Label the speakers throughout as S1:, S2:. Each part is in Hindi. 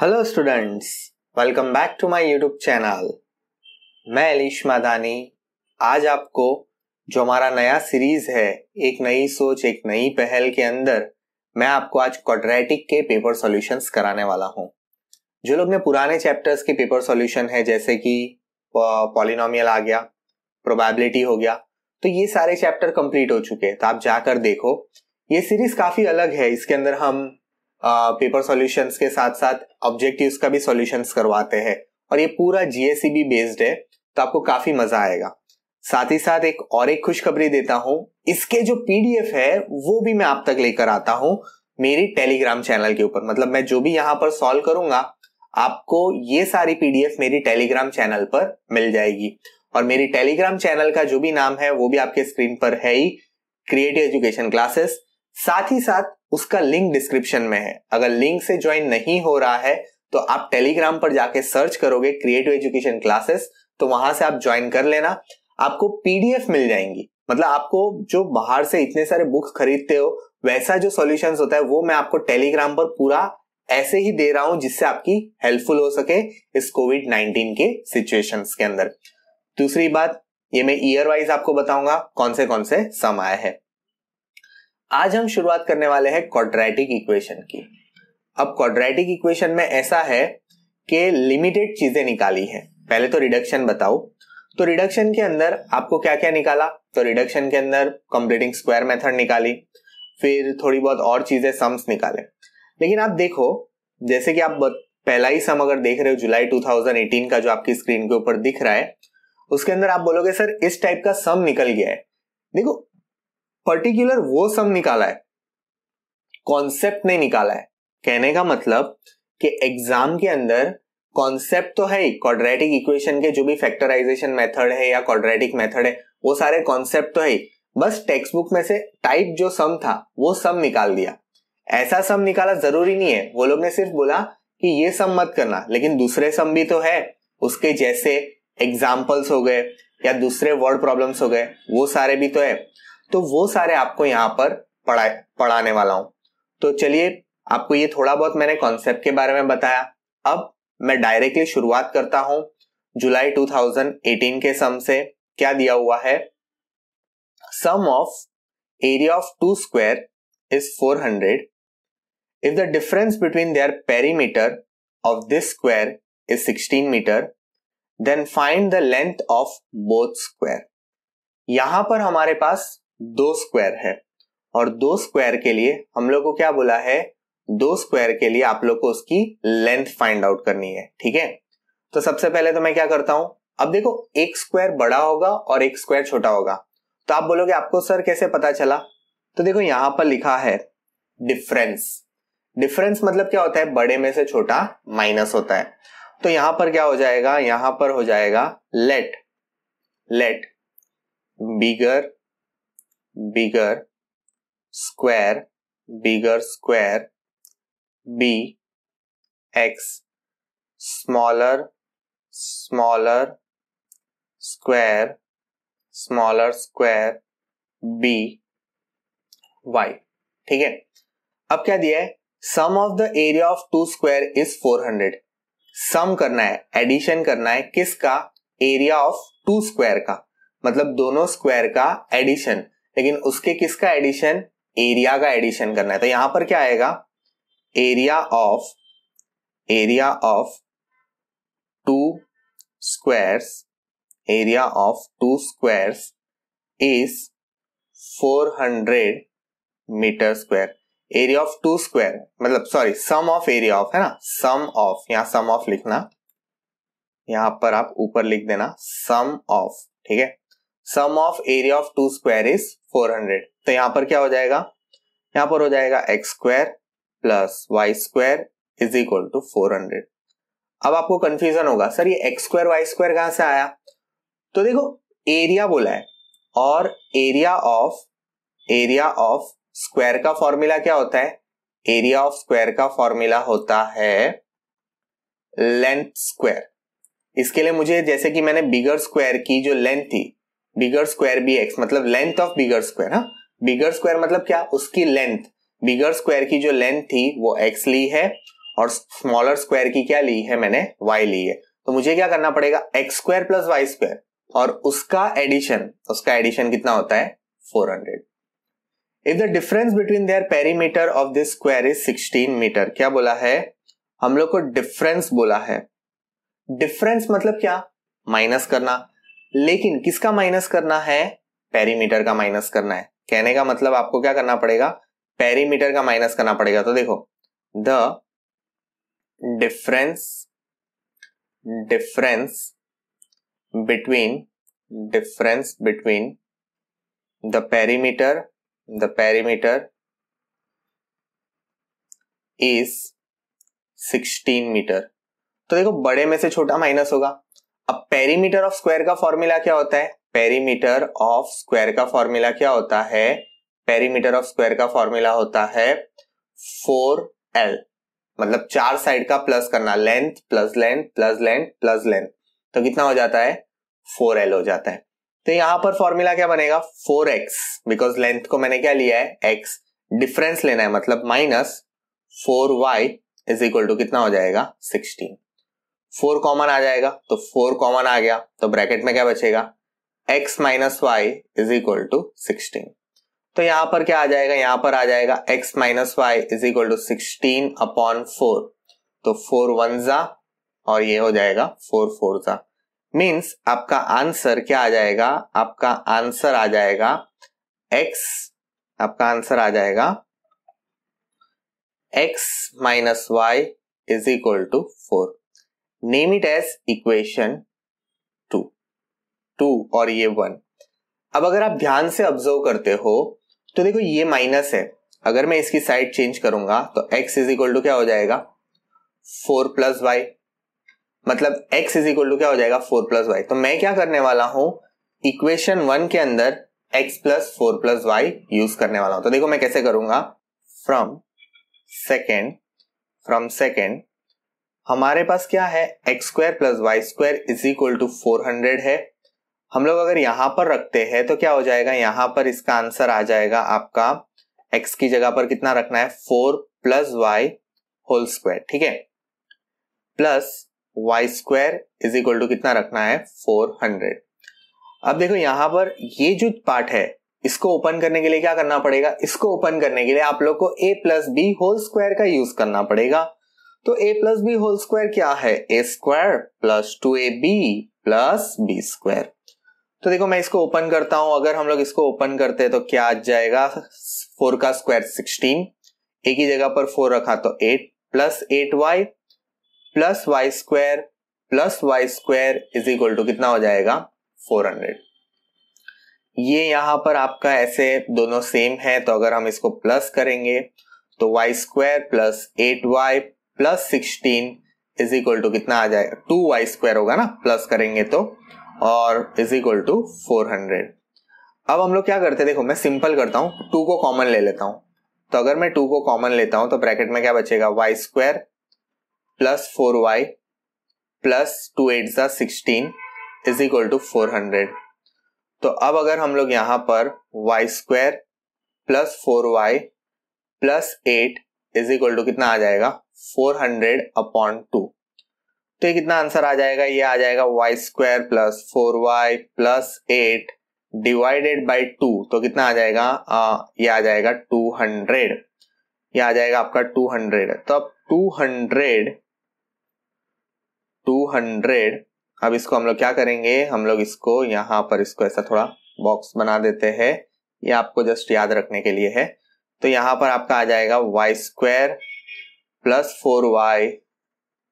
S1: Hello students welcome back to my YouTube channel मैं अलीश मादानी आज आपको जो हमारा नया सीरीज है एक नई सोच एक नई पहल के अंदर मैं आपको आज क्वाड्रेटिक के पेपर सॉल्यूशंस कराने वाला हूं जो लोग ने पुराने चैप्टर्स के पेपर सॉल्यूशन है जैसे कि पॉलिनोमियल आ गया प्रोबेबिलिटी हो गया तो ये सारे चैप्टर कंप्लीट हो चुके हैं तो आप जाकर देखो ये सीरीज काफी अलग है इसके अंदर हम पेपर सॉल्यूशंस के साथ साथ ऑब्जेक्टिव्स का भी सॉल्यूशंस करवाते हैं और ये पूरा जीएससीबी बेस्ड है तो आपको काफी मजा आएगा साथ ही साथ एक और एक खुशखबरी देता हूं इसके जो पीडीएफ है वो भी मैं आप तक लेकर आता हूँ मेरी टेलीग्राम चैनल के ऊपर मतलब मैं जो भी यहाँ पर सॉल्व करूंगा आपको ये सारी पीडीएफ मेरी टेलीग्राम चैनल पर मिल जाएगी और मेरी टेलीग्राम चैनल का जो भी नाम है वो भी आपके स्क्रीन पर है ही क्रिएटिव एजुकेशन क्लासेस साथ ही साथ उसका लिंक डिस्क्रिप्शन में है अगर लिंक से ज्वाइन नहीं हो रहा है तो आप टेलीग्राम पर जाके सर्च करोगे क्रिएटिव एजुकेशन क्लासेस तो वहां से आप ज्वाइन कर लेना आपको पीडीएफ मिल जाएंगी मतलब आपको जो बाहर से इतने सारे बुक्स खरीदते हो वैसा जो सोल्यूशन होता है वो मैं आपको टेलीग्राम पर पूरा ऐसे ही दे रहा हूं जिससे आपकी हेल्पफुल हो सके इस कोविड नाइनटीन के सिचुएशन के अंदर दूसरी बात ये मैं ईयर वाइज आपको बताऊंगा कौन से कौन से सम है आज हम शुरुआत करने वाले हैं क्वाड्रेटिक इक्वेशन की अब क्वाड्रेटिक इक्वेशन में ऐसा है कि लिमिटेड चीजें निकाली हैं पहले तो रिडक्शन बताओ तो रिडक्शन के अंदर आपको क्या क्या निकाला तो रिडक्शन के अंदर कंप्लीटिंग स्क्वायर मेथड निकाली फिर थोड़ी बहुत और चीजें सम्स निकाले लेकिन आप देखो जैसे कि आप पहला ही सम अगर देख रहे हो जुलाई 2018 का जो आपकी स्क्रीन के ऊपर दिख रहा है उसके अंदर आप बोलोगे सर इस टाइप का सम निकल गया है देखो पर्टिकुलर वो सम निकाला है कॉन्सेप्ट नहीं निकाला है कहने का मतलब कि एग्जाम के अंदर कॉन्सेप्ट तो है क्वाड्रेटिक इक्वेशन के जो भी फैक्टराइजेशन मेथड है या क्वाड्रेटिक मेथड है वो सारे कॉन्सेप्ट तो है बस टेक्स्ट बुक में से टाइप जो सम था वो सम निकाल दिया ऐसा सम निकाला जरूरी नहीं है वो लोग ने सिर्फ बोला कि ये सम मत करना लेकिन दूसरे सम भी तो है उसके जैसे एग्जाम्पल्स हो गए या दूसरे वर्ड प्रॉब्लम्स हो गए वो सारे भी तो है तो वो सारे आपको यहाँ पर पढ़ा पढ़ाने वाला हूं तो चलिए आपको ये थोड़ा बहुत मैंने कॉन्सेप्ट के बारे में बताया अब मैं डायरेक्टली शुरुआत करता हूं जुलाई 2018 के सम से क्या दिया हुआ है sum of area of two square is 400 if the difference between their perimeter of this square is 16 meter then find the length of both square यहां पर हमारे पास दो स्क्वायर है और दो स्क्वायर के लिए हम लोग को क्या बोला है दो स्क्वायर के लिए आप लोग को उसकी लेंथ फाइंड आउट करनी है ठीक है तो सबसे पहले तो मैं क्या करता हूं अब देखो एक स्क्वायर बड़ा होगा और एक स्क्वायर छोटा होगा तो आप बोलोगे आपको सर कैसे पता चला तो देखो यहां पर लिखा है डिफरेंस डिफरेंस मतलब क्या होता है बड़े में से छोटा माइनस होता है तो यहां पर क्या हो जाएगा यहां पर हो जाएगा let let bigger bigger square bigger square b x smaller smaller square smaller square b y ठीक है अब क्या दिया है sum of the area of two square is 400 sum करना है एडिशन करना है किसका एरिया ऑफ टू स्क्वायर का मतलब दोनों स्क्वायर का एडिशन लेकिन उसके किसका एडिशन एरिया का एडिशन करना है तो यहां पर क्या आएगा area of area of two squares area of two squares is 400 meter square area of two square मतलब sorry sum of area of है ना सम ऑफ यहां सम ऑफ लिखना यहां पर आप ऊपर लिख देना सम ऑफ ठीक है sum of area of two square is 400 तो यहां पर क्या हो जाएगा यहां पर हो जाएगा x square plus y square is equal to four hundred अब आपको कंफ्यूजन होगा सर ये एक्स स्क्वायर वाई स्क्वायर कहां से आया तो देखो एरिया बोला है और area of area of square का फॉर्मूला क्या होता है एरिया ऑफ स्क्वायर का फॉर्मूला होता है लेंथ स्क्वायर इसके लिए मुझे जैसे कि मैंने बिगर स्क्वायर की जो लेंथ थी बिगर स्क्वायर बी एक्स मतलब लेंथ ऑफ बिगर स्क्वायर हाँ बिगर स्क्वायर मतलब क्या उसकी लेंथ बिगर स्क्वायर की जो लेंथ थी वो एक्स ली है और स्मॉलर स्क्वायर की क्या ली है मैंने वाई ली है तो मुझे क्या करना पड़ेगा x square plus y square और उसका एडिशन उसका एडिशन कितना होता है 400 if the difference between their perimeter of this square is 16 meter क्या बोला है हम लोग को डिफरेंस बोला है डिफरेंस मतलब क्या माइनस करना लेकिन किसका माइनस करना है पेरीमीटर का माइनस करना है कहने का मतलब आपको क्या करना पड़ेगा पेरीमीटर का माइनस करना पड़ेगा तो देखो the difference difference between difference between the perimeter the perimeter is 16 meter तो देखो बड़े में से छोटा माइनस होगा अब पेरीमीटर ऑफ स्क्वायर का फॉर्मूला क्या होता है पेरीमीटर ऑफ स्क्वायर का फॉर्मूला क्या होता है पेरीमीटर ऑफ स्क्वायर का फॉर्मूला होता है फोर एल मतलब चार साइड का प्लस करना length plus length plus length plus length तो कितना हो जाता है फोर एल हो जाता है तो यहां पर फॉर्मूला क्या बनेगा फोर एक्स बिकॉज लेंथ को मैंने क्या लिया है एक्स डिफरेंस लेना है मतलब minus four y is equal to कितना हो जाएगा सिक्सटीन फोर कॉमन आ जाएगा तो फोर कॉमन आ गया तो ब्रैकेट में क्या बचेगा x minus y is equal to sixteen तो यहां पर क्या आ जाएगा यहां पर आ जाएगा x minus y is equal to sixteen upon four तो फोर वन जा और ये हो जाएगा फोर फोर जा मीन्स आपका आंसर क्या आ जाएगा आपका आंसर आ जाएगा एक्स आपका आंसर आ जाएगा x minus y is equal to four name it as equation two two और ये वन अब अगर आप ध्यान से ऑब्जर्व करते हो तो देखो ये माइनस है अगर मैं इसकी साइड चेंज करूंगा तो एक्स इज इक्वल टू क्या हो जाएगा फोर प्लस वाई मतलब एक्स इज इक्वल टू क्या हो जाएगा फोर प्लस वाई तो मैं क्या करने वाला हूं इक्वेशन वन के अंदर x plus four plus y use करने वाला हूं तो देखो मैं कैसे करूंगा फ्रॉम सेकेंड फ्रॉम सेकेंड हमारे पास क्या है x square plus y square is equal to four hundred है हम लोग अगर यहां पर रखते हैं तो क्या हो जाएगा यहां पर इसका आंसर आ जाएगा आपका एक्स की जगह पर कितना रखना है four plus y whole square ठीक है plus y square is equal to कितना रखना है फोर हंड्रेड अब देखो यहां पर ये जो पार्ट है इसको ओपन करने के लिए क्या करना पड़ेगा इसको ओपन करने के लिए आप लोग को a plus b whole square का यूज करना पड़ेगा तो a plus b whole square क्या है a square plus two A B plus b square तो देखो मैं इसको ओपन करता हूं अगर हम लोग इसको ओपन करते हैं तो क्या आ जाएगा फोर का स्क्वायर सिक्सटीन एक ही जगह पर फोर रखा तो eight plus eight y plus y square plus y square is equal to कितना हो जाएगा फोर हंड्रेड ये यहां पर आपका ऐसे दोनों सेम है तो अगर हम इसको प्लस करेंगे तो y square plus eight y plus sixteen is equal to कितना आ जाएगा टू वाई स्क्वायर होगा ना प्लस करेंगे तो और is equal to four hundred अब हम लोग क्या करते हैं देखो मैं सिंपल करता हूं टू को कॉमन ले लेता हूं तो अगर मैं टू को कॉमन लेता हूं तो ब्रैकेट में क्या बचेगा y square plus four y plus two eight सा sixteen is equal to four hundred तो अब अगर हम लोग यहां पर y square plus four y plus eight is equal to कितना आ जाएगा फोर हंड्रेड अपॉन टू तो ये कितना आंसर आ जाएगा ये आ जाएगा y square plus four y plus eight divided by two तो कितना आ जाएगा आ, ये आ जाएगा टू हंड्रेड ये आ जाएगा आपका टू हंड्रेड तो अब टू हंड्रेड टू हंड्रेड अब इसको हम लोग क्या करेंगे हम लोग इसको यहां पर इसको ऐसा थोड़ा बॉक्स बना देते हैं ये आपको जस्ट याद रखने के लिए है तो यहां पर आपका आ जाएगा y square plus four y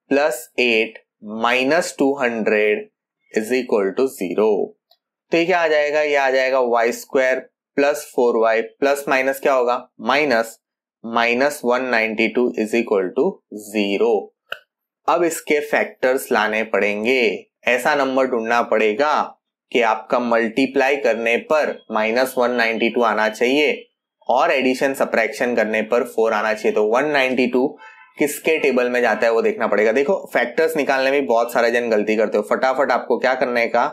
S1: plus eight minus two hundred is equal to zero तो ये क्या आ जाएगा ये आ जाएगा y square plus four y plus minus क्या होगा minus minus one ninety two is equal to zero अब इसके फैक्टर्स लाने पड़ेंगे ऐसा नंबर ढूंढना पड़ेगा कि आपका मल्टीप्लाई करने पर माइनस वन नाइनटी टू आना चाहिए और एडिशन सप्रैक्शन करने पर फोर आना चाहिए तो 192 किसके टेबल में जाता है वो देखना पड़ेगा देखो फैक्टर्स निकालने में बहुत सारे जन गलती करते हो फटाफट आपको क्या करने का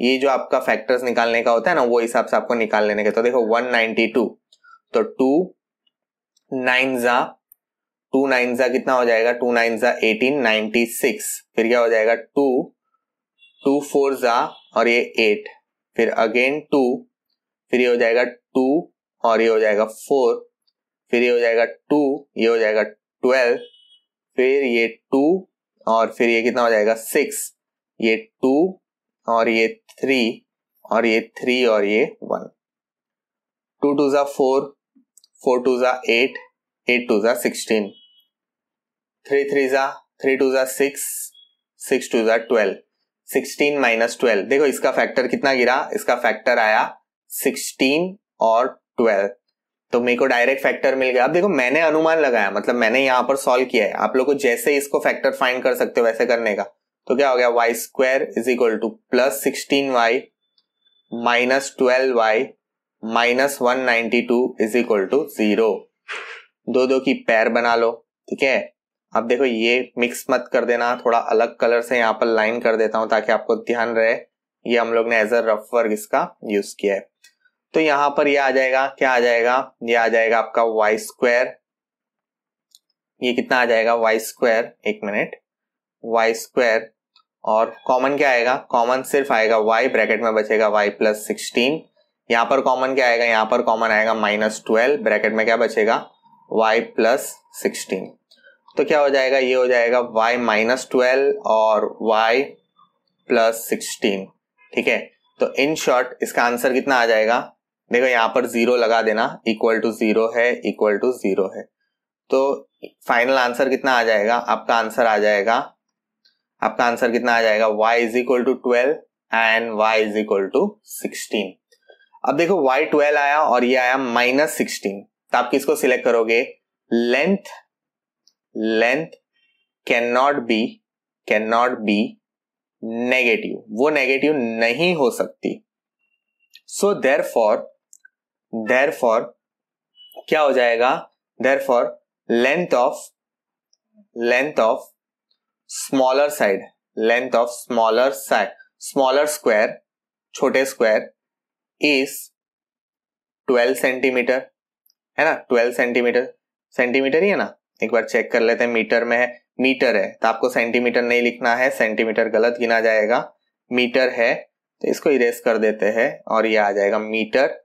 S1: ये जो आपका फैक्टर्स निकालने का होता है ना वो हिसाब से आपको निकाल लेने का तो देखो 192 तो टू नाइन जा टू नाइन जा कितना हो जाएगा टू नाइन जा एटीन नाइनटी सिक्स फिर क्या हो जाएगा टू टू फोर जा और ये एट फिर अगेन टू फिर ये हो जाएगा टू और ये हो जाएगा फोर फिर ये हो जाएगा टू ये हो जाएगा ट्वेल्व फिर ये टू और फिर ये कितना हो जाएगा सिक्स ये टू और ये थ्री और ये थ्री और ये वन टू टू ज़ा फोर फोर टू ज़ा एट एट टू ज़ा सिक्सटीन थ्री थ्री ज़ा थ्री टू ज़ा सिक्स सिक्स टू ज़ा ट्वेल्व सिक्सटीन माइनस ट्वेल्व देखो इसका फैक्टर कितना गिरा इसका फैक्टर आया सिक्सटीन और ट्वेल्व तो मेरे को डायरेक्ट फैक्टर मिल गया अब देखो मैंने अनुमान लगाया मतलब मैंने यहां पर सॉल्व किया है आप लोग को जैसे इसको फैक्टर फाइंड कर सकते हो वैसे करने का तो क्या हो गया y square is equal to plus sixteen y minus twelve y minus one ninety two is equal to zero दो दो की पैर बना लो ठीक है अब देखो ये मिक्स मत कर देना थोड़ा अलग कलर से यहाँ पर लाइन कर देता हूं ताकि आपको ध्यान रहे ये हम लोग ने एज अ रफ वर्क इसका यूज किया है तो यहां पर ये आ जाएगा क्या आ जाएगा ये आ जाएगा आपका वाई स्क्वायर ये कितना आ जाएगा वाई स्क्वायर एक मिनट वाई स्क्वायर और कॉमन क्या आएगा कॉमन सिर्फ आएगा वाई ब्रैकेट में बचेगा वाई प्लस सिक्सटीन यहां पर कॉमन क्या आएगा यहां पर कॉमन आएगा माइनस ट्वेल्व ब्रैकेट में क्या बचेगा वाई प्लस सिक्सटीन तो क्या हो जाएगा ये हो जाएगा वाई माइनस ट्वेल्व और वाई प्लस सिक्सटीन ठीक है तो इन शॉर्ट इसका आंसर कितना आ जाएगा देखो यहाँ पर जीरो लगा देना इक्वल टू जीरो है इक्वल टू जीरो है तो फाइनल आंसर कितना आ जाएगा आपका आंसर आ जाएगा आपका आंसर कितना आ जाएगा y is equal to twelve and y is equal to sixteen अब देखो वाई ट्वेल्व आया और ये आया माइनस सिक्सटीन तो आप किसको सिलेक्ट करोगे length length can not be can not be negative वो नेगेटिव नहीं हो सकती सो देर फॉर देर फॉर क्या हो जाएगा therefore length of length of smaller side length of smaller side smaller square छोटे स्क्वायर इज 12 सेंटीमीटर है ना 12 सेंटीमीटर सेंटीमीटर ही है ना एक बार चेक कर लेते हैं मीटर में है मीटर है तो आपको सेंटीमीटर नहीं लिखना है सेंटीमीटर गलत गिना जाएगा मीटर है तो इसको इरेज कर देते हैं और ये आ जाएगा मीटर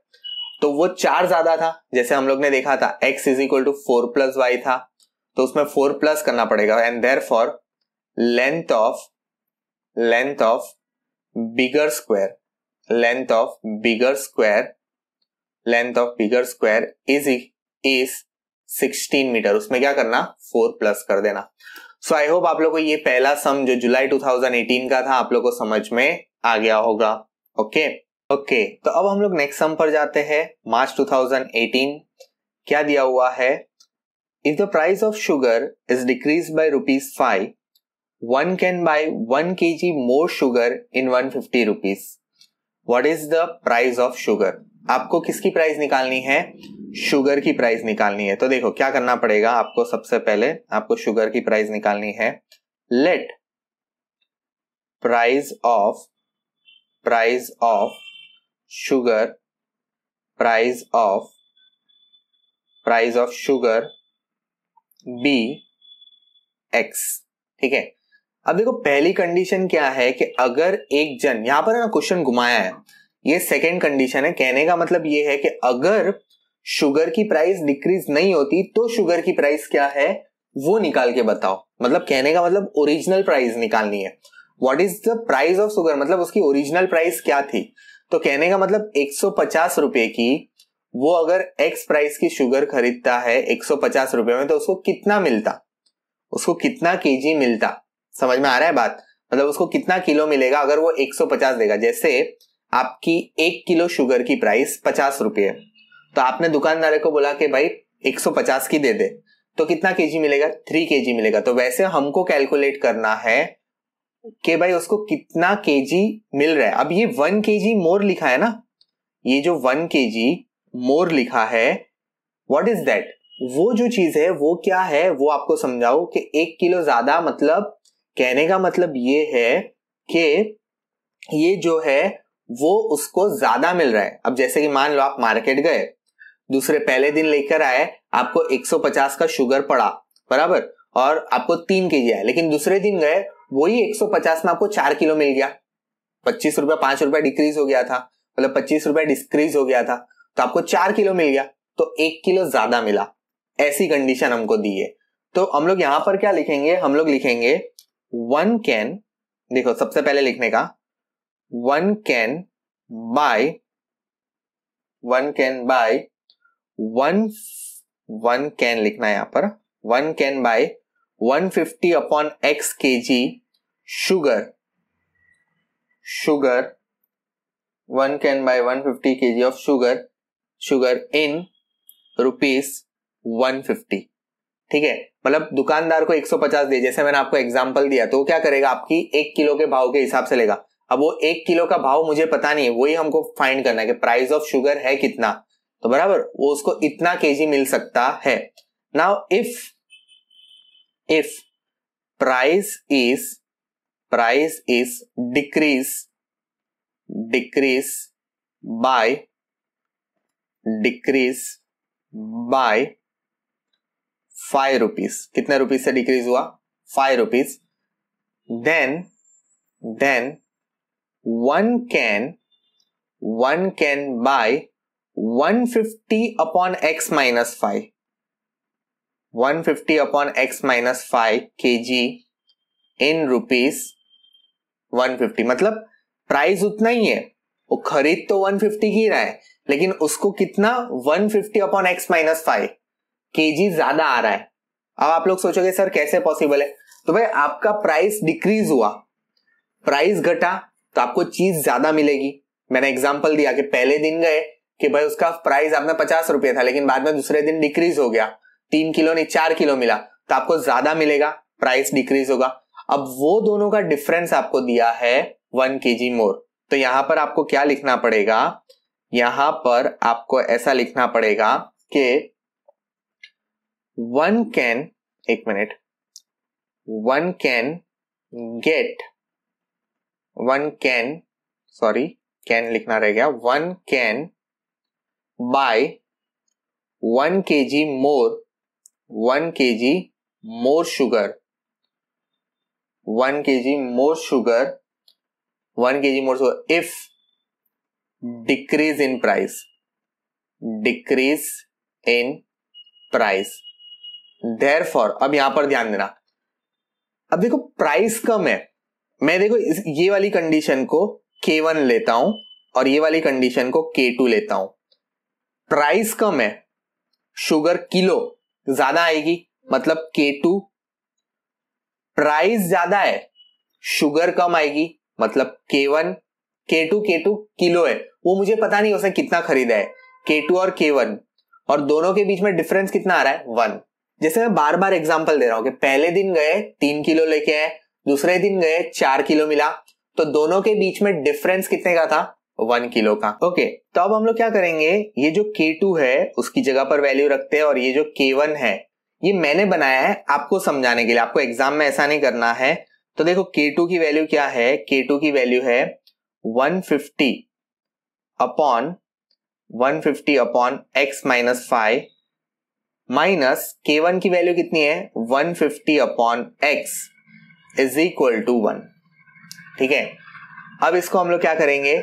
S1: तो वो चार ज्यादा था जैसे हम लोग ने देखा था x is equal to four plus y था तो उसमें फोर प्लस करना पड़ेगा and therefore length of length of bigger square length of bigger square length of bigger square is is 16 metre उसमें क्या करना फोर प्लस कर देना सो आई होप आप लोग को ये पहला सम जो जुलाई 2018 का था आप लोग को समझ में आ गया होगा ओके okay? ओके okay, तो अब हम लोग नेक्स्ट सम पर जाते हैं मार्च 2018 क्या दिया हुआ है if the price of sugar is decrease by rupees five one can buy one k g more sugar in one fifty rupees what is the price of sugar आपको किसकी प्राइस निकालनी है शुगर की प्राइस निकालनी है तो देखो क्या करना पड़ेगा आपको सबसे पहले आपको शुगर की प्राइस निकालनी है let price of price of sugar price of price of sugar b x ठीक है अब देखो पहली कंडीशन क्या है कि अगर एक जन यहां पर ना क्वेश्चन घुमाया है ये सेकेंड कंडीशन है कहने का मतलब ये है कि अगर शुगर की प्राइस डिक्रीज नहीं होती तो शुगर की प्राइस क्या है वो निकाल के बताओ मतलब कहने का मतलब ओरिजिनल प्राइस निकालनी है what is the price of sugar मतलब उसकी ओरिजिनल प्राइस क्या थी तो कहने का मतलब एक सौ पचास रुपए की वो अगर एक्स प्राइस की शुगर खरीदता है एक सौ पचास रुपए में तो उसको कितना मिलता उसको कितना के मिलता समझ में आ रहा है बात मतलब उसको कितना किलो मिलेगा अगर वो 150 देगा जैसे आपकी एक किलो शुगर की प्राइस पचास रुपये तो आपने दुकानदार को बोला कि भाई 150 की दे दे तो कितना केजी मिलेगा थ्री केजी मिलेगा तो वैसे हमको कैलकुलेट करना है कि भाई उसको कितना के मिल रहा है अब ये वन के मोर लिखा है ना ये जो वन के मोर लिखा है वॉट इज दैट वो जो चीज है वो क्या है वो आपको समझाओ कि एक किलो ज्यादा मतलब कहने का मतलब ये है कि ये जो है वो उसको ज्यादा मिल रहा है अब जैसे कि मान लो आप मार्केट गए दूसरे पहले दिन लेकर आए आपको 150 का शुगर पड़ा बराबर और आपको तीन के जी आया लेकिन दूसरे दिन गए वही 150 में आपको चार किलो मिल गया पच्चीस रुपया पांच रुपया डिक्रीज हो गया था मतलब पच्चीस रुपया डिक्रीज हो गया था तो आपको चार किलो मिल गया तो एक किलो ज्यादा मिला ऐसी कंडीशन हमको दी है तो हम लोग यहां पर क्या लिखेंगे हम लोग लिखेंगे वन कैन देखो सबसे पहले लिखने का one can buy one can buy one one can लिखना है यहां पर one can buy 150 upon x k g sugar sugar one can buy 150 kg of sugar sugar in rupees 150 ठीक है मतलब दुकानदार को 150 दे जैसे मैंने आपको एग्जांपल दिया तो वो क्या करेगा आपकी एक किलो के भाव के हिसाब से लेगा अब वो एक किलो का भाव मुझे पता नहीं है वही हमको फाइंड करना है कि प्राइस ऑफ शुगर है कितना तो बराबर वो उसको इतना केजी मिल सकता है now if if price is price is decrease decrease by decrease by 5 rupees kitna rupees se decrease hua 5 rupees then then one can one can buy 150 upon x minus 5 150 upon x minus 5 kg in rupees 150 मतलब प्राइस उतना ही है वो खरीद तो 150 की रहा है लेकिन उसको कितना 150 fifty upon x minus five के ज्यादा आ रहा है अब आप लोग सोचोगे सर कैसे पॉसिबल है तो भाई आपका प्राइस डिक्रीज हुआ प्राइस घटा तो आपको चीज ज्यादा मिलेगी मैंने एग्जाम्पल दिया कि पहले दिन गए कि भाई उसका प्राइस आपने पचास रुपये था लेकिन बाद में दूसरे दिन डिक्रीज हो गया तीन किलो नहीं चार किलो मिला तो आपको ज्यादा मिलेगा प्राइस डिक्रीज होगा अब वो दोनों का डिफरेंस आपको दिया है वन के जी मोर तो यहां पर आपको क्या लिखना पड़ेगा यहां पर आपको ऐसा लिखना पड़ेगा कि वन कैन एक minute one can get one can sorry can लिखना रह गया one can buy one k g more one k g more sugar one k g more sugar one k g more sugar if decrease in price decrease in price therefore अब यहां पर ध्यान देना अब देखो प्राइस कम है मैं देखो इस, ये वाली कंडीशन को K1 लेता हूं और ये वाली कंडीशन को K2 लेता हूं प्राइस कम है शुगर किलो ज्यादा आएगी मतलब K2 प्राइस ज्यादा है शुगर कम आएगी मतलब के वन के टू के टू किलो है वो मुझे पता नहीं उसने कितना खरीदा है के टू और के वन और दोनों के बीच में डिफरेंस कितना आ रहा है वन जैसे मैं बार बार एग्जाम्पल दे रहा हूँ कि पहले दिन गए तीन किलो लेके आए दूसरे दिन गए चार किलो मिला तो दोनों के बीच में डिफरेंस कितने का था वन किलो का ओके तो अब हम लोग क्या करेंगे ये जो के टू है उसकी जगह पर वैल्यू रखते हैं और ये जो के वन है ये मैंने बनाया है आपको समझाने के लिए आपको एग्जाम में ऐसा नहीं करना है तो देखो K2 की वैल्यू क्या है K2 की वैल्यू है 150 upon 150 upon x minus five minus के वन की वैल्यू कितनी है 150 upon x is equal to one ठीक है अब इसको हम लोग क्या करेंगे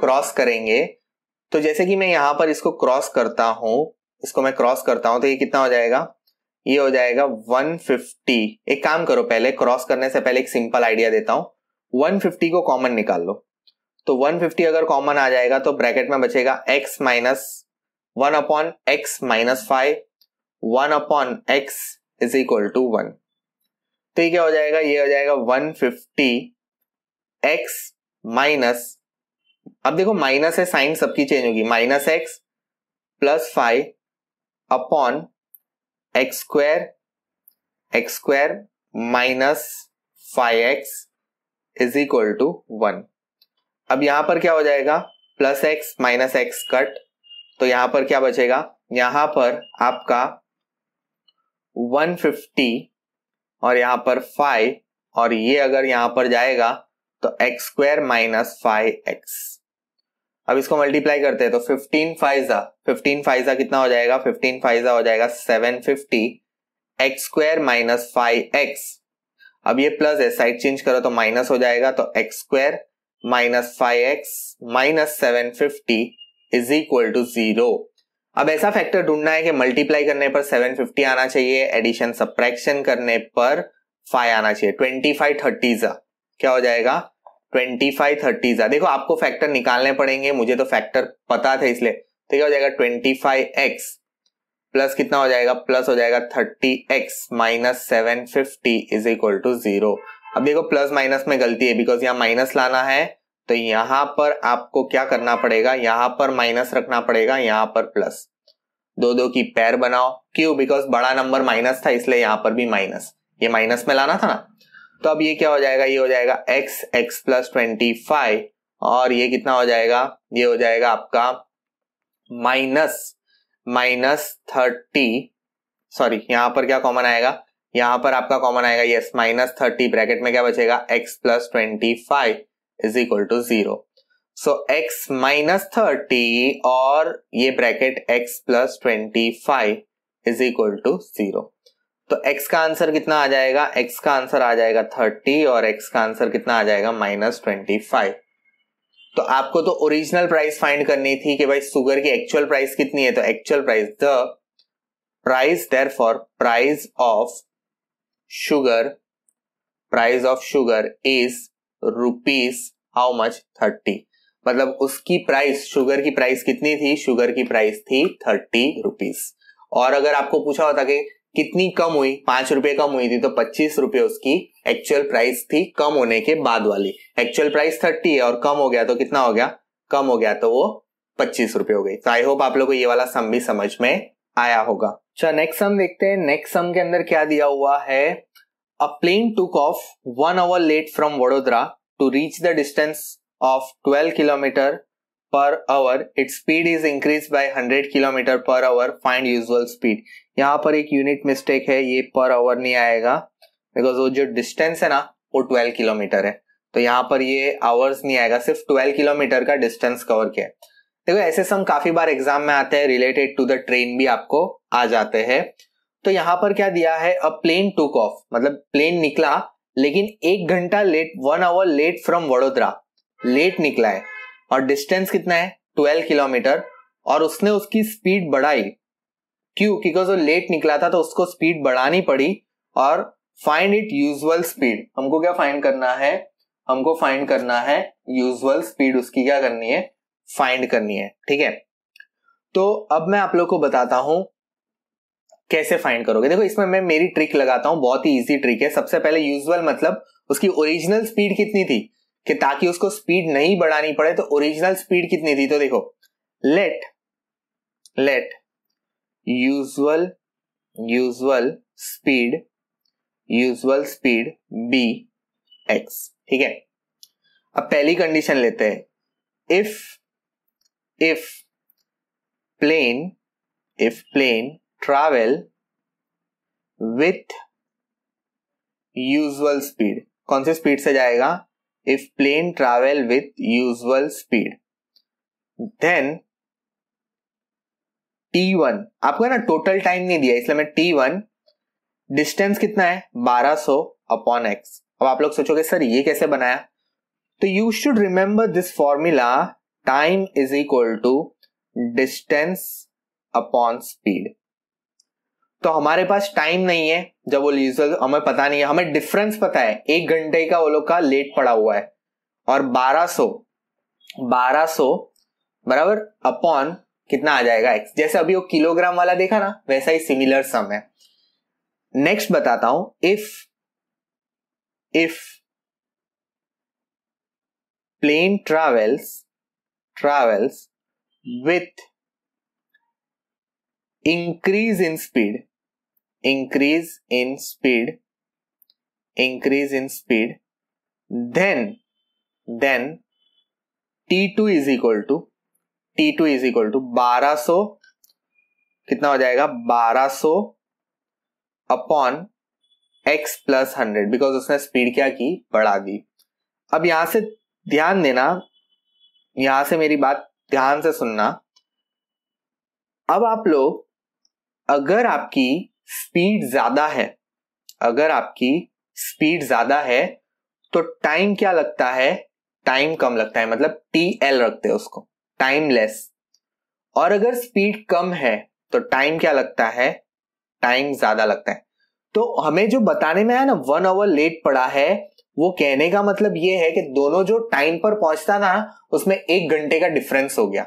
S1: क्रॉस करेंगे तो जैसे कि मैं यहां पर इसको क्रॉस करता हूं इसको मैं क्रॉस करता हूं तो ये कितना हो जाएगा ये हो जाएगा 150 एक काम करो पहले क्रॉस करने से पहले एक सिंपल आइडिया देता हूं 150 को कॉमन निकाल लो तो 150 अगर कॉमन आ जाएगा तो ब्रैकेट में बचेगा x minus one upon x minus five one upon x is equal to one तो ये क्या हो जाएगा ये हो जाएगा वन फिफ्टी एक्स माइनस अब देखो माइनस है साइन सबकी चेंज होगी minus x plus five upon x square x square minus five x is equal to one अब यहां पर क्या हो जाएगा plus x minus x cut तो यहां पर क्या बचेगा यहां पर आपका वन फिफ्टी और यहां पर फाइव और ये अगर यहां पर जाएगा तो x square minus five x अब इसको मल्टीप्लाई करते हैं तो फिफ्टीन फाइजा फिफ्टीन फाइजा कितना हो जाएगा फिफ्टीन फाइजा हो जाएगा seven fifty x square minus five x अब ये प्लस है साइड चेंज करो तो माइनस हो जाएगा तो x square minus five x minus seven fifty is equal to zero अब ऐसा फैक्टर ढूंढना है कि मल्टीप्लाई करने पर 750 आना चाहिए एडिशन सब्ट्रैक्शन करने पर 5 आना चाहिए 25 30 जा क्या हो जाएगा ट्वेंटी फाइव थर्टीज है देखो आपको फैक्टर निकालने पड़ेंगे मुझे तो फैक्टर पता था इसलिए तो क्या हो जाएगा ट्वेंटी फाइव एक्स प्लस कितना हो जाएगा प्लस हो जाएगा thirty x minus seven fifty is equal to zero अब देखो प्लस माइनस में गलती है बिकॉज यहाँ माइनस लाना है तो यहां पर आपको क्या करना पड़ेगा यहाँ पर माइनस रखना पड़ेगा यहाँ पर प्लस दो दो की पैर बनाओ क्यों बिकॉज बड़ा नंबर माइनस था इसलिए यहां पर भी माइनस ये माइनस में लाना था ना तो अब ये क्या हो जाएगा ये हो जाएगा x x plus twenty five और ये कितना हो जाएगा ये हो जाएगा आपका माइनस माइनस थर्टी सॉरी यहां पर क्या कॉमन आएगा यहां पर आपका कॉमन आएगा यस माइनस थर्टी ब्रैकेट में क्या बचेगा x plus twenty five is equal to zero so x minus thirty और ये bracket x plus twenty five is equal to zero तो x का आंसर कितना आ जाएगा x का आंसर आ जाएगा थर्टी और x का आंसर कितना आ जाएगा माइनस ट्वेंटी फाइव तो आपको तो ओरिजिनल प्राइस फाइंड करनी थी कि भाई सुगर की एक्चुअल प्राइस कितनी है तो actual price the price therefore price of sugar price of sugar is rupees how much thirty मतलब उसकी प्राइस शुगर की प्राइस कितनी थी शुगर की प्राइस थी थर्टी रुपीज और अगर आपको पूछा होता कि कितनी कम हुई पांच रुपए कम हुई थी तो पच्चीस रुपए उसकी एक्चुअल प्राइस थी कम होने के बाद वाली एक्चुअल प्राइस थर्टी है और कम हो गया तो कितना हो गया कम हो गया तो वो पच्चीस रुपए हो गई तो आई होप आप लोग को ये वाला सम भी समझ में आया होगा अच्छा नेक्स्ट सम देखते हैं नेक्स्ट सम के अंदर क्या दिया हुआ है a plane took off one hour late from Vadodara to reach the distance of twelve kilometre per hour it speed is increase by hundred kilometre per hour find usual speed यहाँ पर एक यूनिट मिस्टेक है ये पर आवर नहीं आएगा बिकॉज वो जो डिस्टेंस है ना वो ट्वेल्व किलोमीटर है तो यहाँ पर ये आवर्स नहीं आएगा सिर्फ ट्वेल्व किलोमीटर का डिस्टेंस कवर किया देखो ऐसे सम काफी बार एग्जाम में आते हैं रिलेटेड टू द ट्रेन भी आपको आ जाते हैं तो यहाँ पर क्या दिया है अ प्लेन टूक ऑफ मतलब प्लेन निकला लेकिन एक घंटा late one hour late from Vadodara late निकला है और डिस्टेंस कितना है ट्वेल्व किलोमीटर और उसने उसकी स्पीड बढ़ाई क्यों क्योंकि वो लेट निकला था तो उसको स्पीड बढ़ानी पड़ी और फाइंड इट यूजल स्पीड हमको क्या फाइंड करना है हमको फाइंड करना है यूजल स्पीड उसकी क्या करनी है फाइंड करनी है ठीक है तो अब मैं आप लोग को बताता हूं कैसे फाइंड करोगे देखो इसमें मैं मेरी ट्रिक लगाता हूं बहुत ही इजी ट्रिक है सबसे पहले यूजल मतलब उसकी ओरिजिनल स्पीड कितनी थी कि ताकि उसको स्पीड नहीं बढ़ानी पड़े तो ओरिजिनल स्पीड कितनी थी तो देखो late late usual usual speed usual speed b x ठीक है अब पहली कंडीशन लेते हैं if if plane if plane travel with usual speed कौन से स्पीड से जाएगा if plane travel with usual speed then t one आपको है ना टोटल टाइम नहीं दिया इसलिए मैं टी वन डिस्टेंस कितना है 1200 अपॉन एक्स अब आप लोग सोचोगे सर ये कैसे बनाया तो you should remember this formula time is equal to distance upon speed तो हमारे पास टाइम नहीं है जब वो यूजर हमें पता नहीं है हमें डिफरेंस पता है एक घंटे का वो लोग का लेट पड़ा हुआ है और 1200 1200 बराबर अपॉन कितना आ जाएगा एक्स जैसे अभी वो किलोग्राम वाला देखा ना वैसा ही सिमिलर सम है नेक्स्ट बताता हूं if if plane travels travels with increase in speed increase in speed increase in speed then then t two is equal to t two is equal to बारह सो कितना हो जाएगा बारह सो upon x plus hundred because उसने स्पीड क्या की बढ़ा दी अब यहां से ध्यान देना यहां से मेरी बात ध्यान से सुनना अब आप लोग अगर आपकी स्पीड ज्यादा है अगर आपकी स्पीड ज्यादा है तो टाइम क्या लगता है टाइम कम लगता है मतलब टी एल रखते हैं उसको टाइमलेस और अगर स्पीड कम है तो टाइम क्या लगता है टाइम ज्यादा लगता है तो हमें जो बताने में आया ना वन आवर लेट पड़ा है वो कहने का मतलब ये है कि दोनों जो टाइम पर पहुंचता था उसमें एक घंटे का डिफरेंस हो गया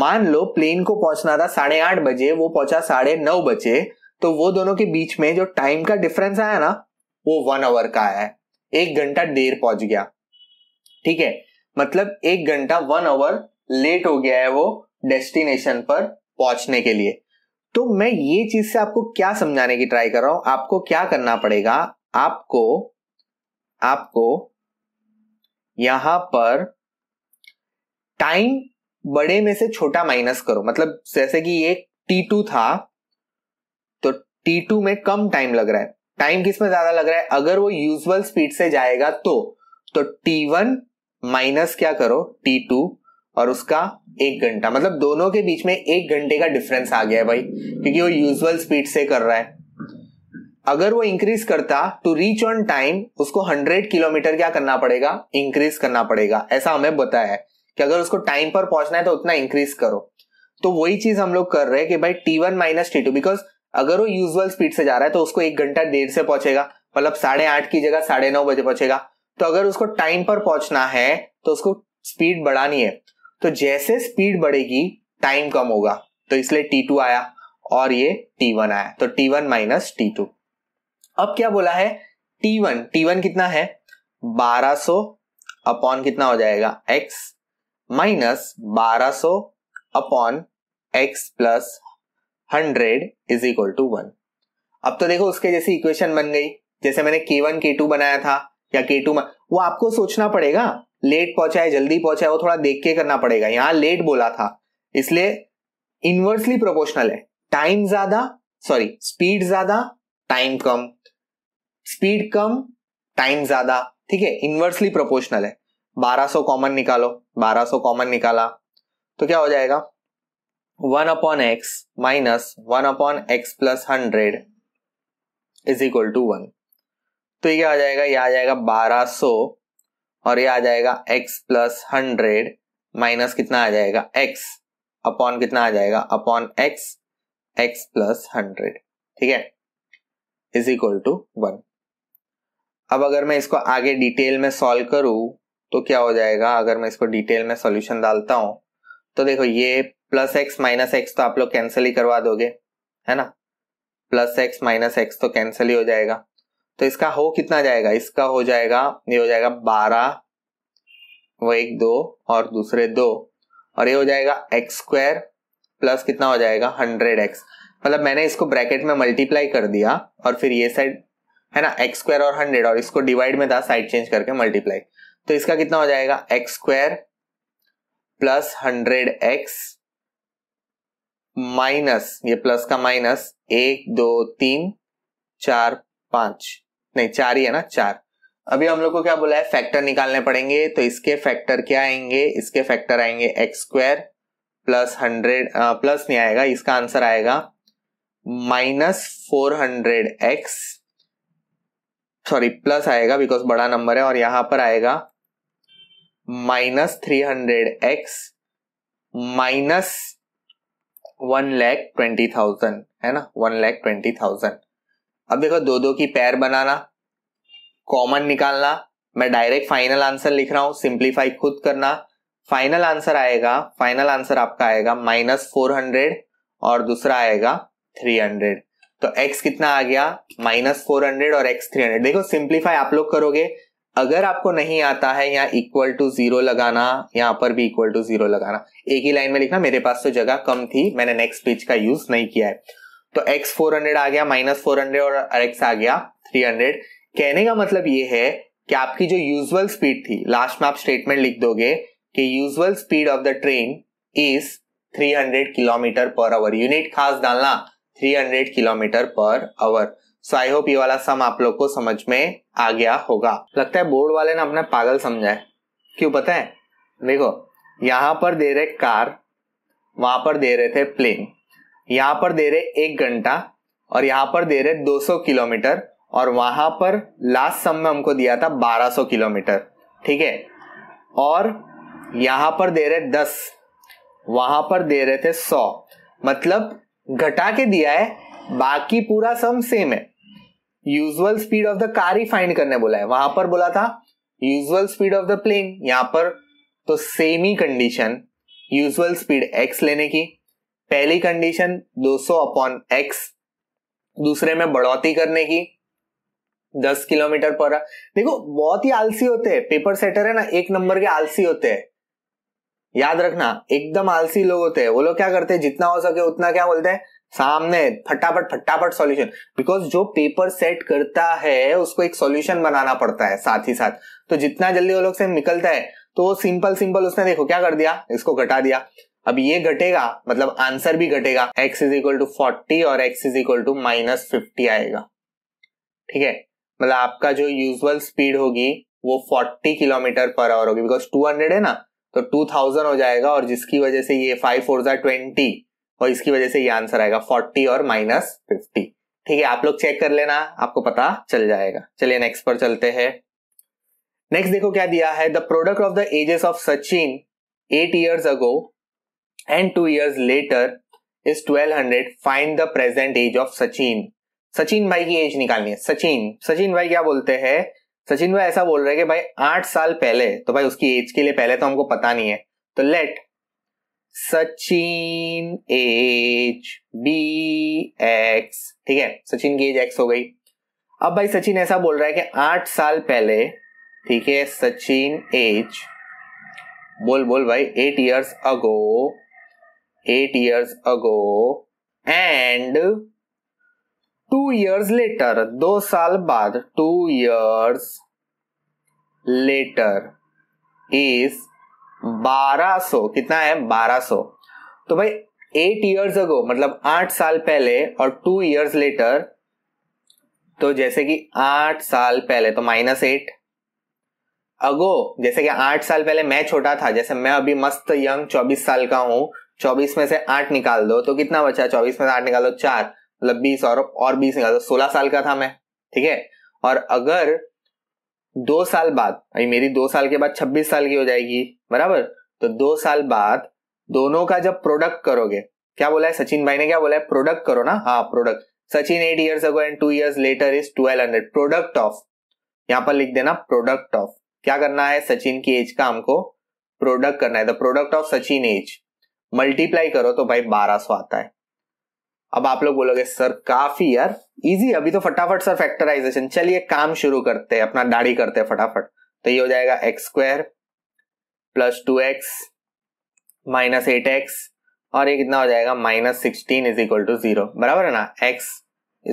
S1: मान लो प्लेन को पहुंचना था साढ़े आठ बजे वो पहुंचा साढ़े नौ बजे तो वो दोनों के बीच में जो टाइम का डिफरेंस आया ना वो वन आवर का आया है एक घंटा देर पहुंच गया ठीक है मतलब एक घंटा वन आवर लेट हो गया है वो डेस्टिनेशन पर पहुंचने के लिए तो मैं ये चीज से आपको क्या समझाने की ट्राई कर रहा हूं आपको क्या करना पड़ेगा आपको आपको यहां पर टाइम बड़े में से छोटा माइनस करो मतलब जैसे कि ये टी टू था तो टी टू में कम टाइम लग रहा है टाइम किस में ज्यादा लग रहा है अगर वो यूजुअल स्पीड से जाएगा तो तो टी वन माइनस क्या करो टी टू और उसका एक घंटा मतलब दोनों के बीच में एक घंटे का डिफरेंस आ गया है भाई क्योंकि वो यूजुअल स्पीड से कर रहा है अगर वो इंक्रीज करता टू रीच ऑन टाइम उसको 100 किलोमीटर क्या करना पड़ेगा इंक्रीज करना पड़ेगा ऐसा हमें बताया है कि अगर उसको टाइम पर पहुंचना है तो उतना इंक्रीज करो तो वही चीज हम लोग कर रहे हैं कि भाई t one minus t two because अगर वो यूजुअल स्पीड से जा रहा है तो उसको एक घंटा देर से पहुंचेगा मतलब साढ़े आठ की जगह साढ़े नौ बजे पहुंचेगा तो अगर उसको टाइम पर पहुंचना है तो उसको स्पीड बढ़ानी है तो जैसे स्पीड बढ़ेगी टाइम कम होगा तो इसलिए टी टू आया और ये टी वन आया तो t one minus t two अब क्या बोला है टी वन टी वन कितना है 1200 अपॉन कितना हो जाएगा x minus 1200 upon x plus hundred is equal to one अब तो देखो उसके जैसी इक्वेशन बन गई जैसे मैंने के वन के टू बनाया था या के टू वो आपको सोचना पड़ेगा लेट पहुंचा है जल्दी पहुंचा है वो थोड़ा देख के करना पड़ेगा यहां लेट बोला था इसलिए इनवर्सली प्रोपोर्शनल है टाइम ज्यादा सॉरी स्पीड ज्यादा टाइम कम स्पीड कम टाइम ज्यादा ठीक है इनवर्सली प्रोपोर्शनल है 1200 कॉमन निकालो 1200 कॉमन निकाला तो क्या हो जाएगा one upon x minus one upon x plus hundred is equal to one तो ये क्या आ जाएगा ये आ जाएगा बारह सो और ये आ जाएगा x प्लस हंड्रेड माइनस कितना आ जाएगा x अपॉन कितना आ जाएगा upon x x plus hundred ठीक है इज इक्वल टू वन अब अगर मैं इसको आगे डिटेल में सॉल्व करूं तो क्या हो जाएगा अगर मैं इसको डिटेल में सॉल्यूशन डालता हूं तो देखो ये प्लस एक्स माइनस एक्स तो आप लोग कैंसिल ही करवा दोगे है ना प्लस एक्स माइनस एक्स तो कैंसिल ही हो जाएगा तो इसका हो कितना जाएगा इसका हो जाएगा ये हो जाएगा बारह वो एक दो और दूसरे दो और ये हो जाएगा एक्स स्क्वायर प्लस कितना हो जाएगा हंड्रेड एक्स मतलब मैंने इसको ब्रैकेट में मल्टीप्लाई कर दिया और फिर ये साइड है ना एक्स स्क्वायर और हंड्रेड और इसको डिवाइड में था साइड चेंज करके मल्टीप्लाई तो इसका कितना हो जाएगा x square plus hundred x minus ये प्लस का माइनस एक दो तीन चार पांच नहीं चार ही है ना चार अभी हम लोग को क्या बोला है फैक्टर निकालने पड़ेंगे तो इसके फैक्टर क्या आएंगे इसके फैक्टर आएंगे x square plus hundred plus नहीं आएगा इसका आंसर आएगा minus four hundred x sorry plus आएगा बिकॉज बड़ा नंबर है और यहां पर आएगा minus three hundred x minus one lakh twenty thousand है ना वन लैख ट्वेंटी थाउजेंड अब देखो दो दो की पैर बनाना कॉमन निकालना मैं डायरेक्ट फाइनल आंसर लिख रहा हूं सिंप्लीफाई खुद करना फाइनल आंसर आएगा फाइनल आंसर आपका आएगा माइनस फोर हंड्रेड और दूसरा आएगा थ्री हंड्रेड तो एक्स कितना आ गया माइनस फोर हंड्रेड और एक्स थ्री हंड्रेड देखो सिंप्लीफाई आप लोग करोगे अगर आपको नहीं आता है यहाँ इक्वल टू जीरो लगाना यहाँ पर भी इक्वल टू जीरो लगाना एक ही लाइन में लिखना मेरे पास तो जगह कम थी मैंने नेक्स्ट पेज का यूज नहीं किया है तो x 400 आ गया माइनस फोर और x आ गया 300 कहने का मतलब ये है कि आपकी जो यूजल स्पीड थी लास्ट में आप स्टेटमेंट लिख दोगे कि usual speed of the train is 300 kilometre per hour unit खास डालना 300 kilometre per hour so I hope ये वाला सम आप लोग को समझ में आ गया होगा लगता है बोर्ड वाले ने अपने पागल समझा है क्यों पता है देखो यहां पर दे रहे कार वहां पर दे रहे थे प्लेन यहां पर दे रहे एक घंटा और यहां पर दे रहे 200 किलोमीटर और वहां पर लास्ट सम में हमको दिया था 1200 किलोमीटर ठीक है और यहां पर दे रहे 10 वहां पर दे रहे थे 100 मतलब घटा के दिया है बाकी पूरा सम सेम है usual speed of the car ही फाइंड करने बोला है वहां पर बोला था usual speed of the plane यहां पर तो सेम ही कंडीशन यूजुअल स्पीड एक्स लेने की पहली कंडीशन 200 अपॉन एक्स दूसरे में बढ़ोतरी करने की 10 किलोमीटर पर देखो बहुत ही आलसी होते हैं पेपर सेटर है ना एक नंबर के आलसी होते हैं याद रखना एकदम आलसी लोग होते हैं वो लोग क्या करते हैं जितना हो सके उतना क्या बोलते हैं सामने फटाफट फटाफट सॉल्यूशन बिकॉज जो पेपर सेट करता है उसको एक सॉल्यूशन बनाना पड़ता है साथ ही साथ तो जितना जल्दी वो लोग से निकलता है तो वो सिंपल सिंपल उसने देखो क्या कर दिया इसको घटा दिया अब ये घटेगा मतलब आंसर भी घटेगा x is equal to forty और x is equal to minus fifty आएगा ठीक है मतलब आपका जो यूजल स्पीड होगी वो 40 किलोमीटर पर आवर होगी बिकॉज 200 है ना तो 2000 हो जाएगा और जिसकी वजह से ये फाइव फोर जा ट्वेंटी और इसकी वजह से ये आंसर आएगा 40 और माइनस फिफ्टी ठीक है आप लोग चेक कर लेना आपको पता चल जाएगा चलिए नेक्स्ट पर चलते हैं नेक्स्ट देखो क्या दिया है the product of the ages of Sachin eight years ago and two years later is 1200 fine the present age of Sachin Sachin भाई की एज निकालनी है सचिन सचिन भाई क्या बोलते हैं सचिन भाई ऐसा बोल रहे हैं कि भाई आठ साल पहले तो भाई उसकी एज के लिए पहले तो हमको पता नहीं है तो let Sachin age be x ठीक है सचिन की एज एक्स हो गई अब भाई सचिन ऐसा बोल रहा है कि आठ साल पहले ठीक है सचिन एज बोल बोल भाई eight years ago eight years ago and two years later दो साल बाद टू ईयर्स लेटर इज बारह सो कितना है बारह सो तो भाई एट ईयर्स अगो मतलब आठ साल पहले और टू ईयर्स लेटर तो जैसे कि आठ साल पहले तो माइनस एट अगो जैसे कि आठ साल पहले मैं छोटा था जैसे मैं अभी मस्त यंग चौबीस साल का हूं चौबीस में से आठ निकाल दो तो कितना बचा चौबीस में से आठ निकाल दो चार मतलब बीस और और बीस निकाल दो सोलह साल का था मैं ठीक है और अगर दो साल बाद मेरी दो साल के बाद छब्बीस साल की हो जाएगी बराबर तो दो साल बाद दोनों का जब प्रोडक्ट करोगे क्या बोला है सचिन भाई ने क्या बोला है प्रोडक्ट करो ना हाँ product Sachin eight years ago and two years later is twelve hundred product of यहाँ पर लिख देना प्रोडक्ट ऑफ क्या करना है सचिन की एज का हमको प्रोडक्ट करना है the product of Sachin age multiply करो तो भाई बारह सौ आता है अब आप लोग बोलोगे सर काफी यार इजी अभी तो फटाफट सर फैक्टराइजेशन चलिए काम शुरू करते हैं अपना दाढ़ी करते हैं फटाफट तो ये हो जाएगा x square plus two x minus eight x और ये कितना हो जाएगा minus sixteen is equal to zero बराबर है ना एक्स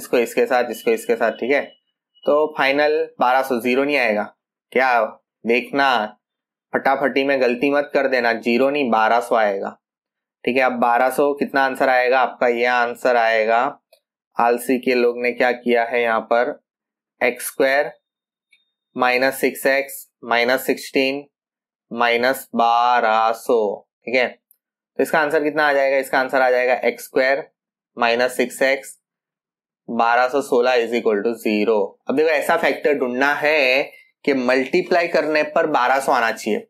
S1: इसको इसके साथ इसको इसके साथ ठीक है तो फाइनल बारह सो जीरो नहीं आएगा क्या देखना फटाफटी में गलती मत कर देना जीरो नहीं बारह सो आएगा ठीक है अब 1200 कितना आंसर आएगा आपका यह आंसर आएगा आलसी के लोग ने क्या किया है यहाँ पर x square minus six x minus sixteen minus बारह सो ठीक है तो इसका आंसर कितना आ जाएगा इसका आंसर आ जाएगा x square minus six x बारह सो सोलह इज इक्वल टू जीरो अब देखो ऐसा फैक्टर ढूंढना है कि मल्टीप्लाई करने पर बारह सो आना चाहिए